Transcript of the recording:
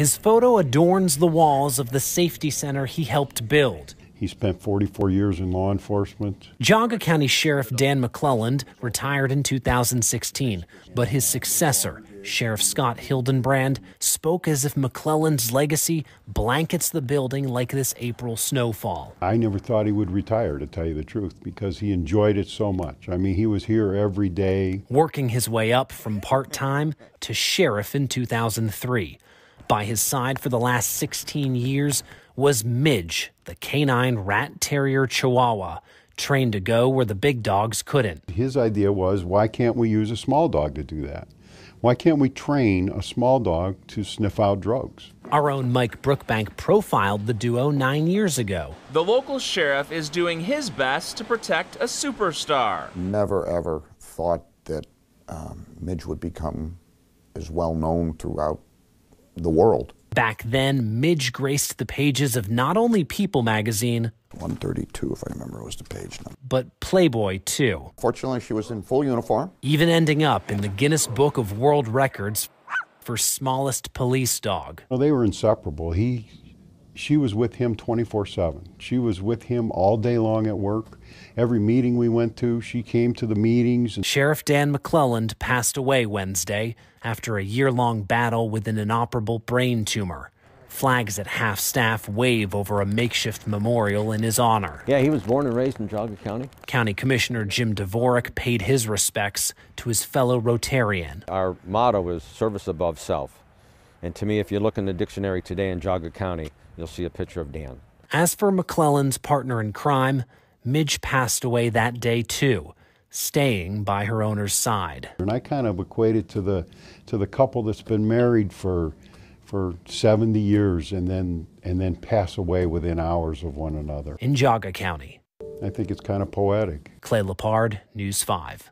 His photo adorns the walls of the safety center he helped build. He spent 44 years in law enforcement. Jaga County Sheriff Dan McClelland retired in 2016, but his successor, Sheriff Scott Hildenbrand, spoke as if McClelland's legacy blankets the building like this April snowfall. I never thought he would retire, to tell you the truth, because he enjoyed it so much. I mean, he was here every day. Working his way up from part time to sheriff in 2003. By his side for the last 16 years was Midge, the canine rat terrier chihuahua, trained to go where the big dogs couldn't. His idea was why can't we use a small dog to do that? Why can't we train a small dog to sniff out drugs? Our own Mike Brookbank profiled the duo nine years ago. The local sheriff is doing his best to protect a superstar. Never ever thought that um, Midge would become as well known throughout the world. Back then, Midge graced the pages of not only People magazine, 132, if I remember, was the page number. But Playboy, too. Fortunately, she was in full uniform. Even ending up in the Guinness Book of World Records for smallest police dog. Well, they were inseparable. He she was with him 24 7. She was with him all day long at work. Every meeting we went to, she came to the meetings. Sheriff Dan McClelland passed away Wednesday after a year long battle with an inoperable brain tumor. Flags at half staff wave over a makeshift memorial in his honor. Yeah, he was born and raised in Geauga County. County Commissioner Jim Dvorak paid his respects to his fellow Rotarian. Our motto is service above self. And to me, if you look in the dictionary today in Jaga County, you'll see a picture of Dan. As for McClellan's partner in crime, Midge passed away that day too, staying by her owner's side. And I kind of equate it to the to the couple that's been married for for 70 years and then and then pass away within hours of one another. In Jaga County. I think it's kind of poetic. Clay Lepard, News 5.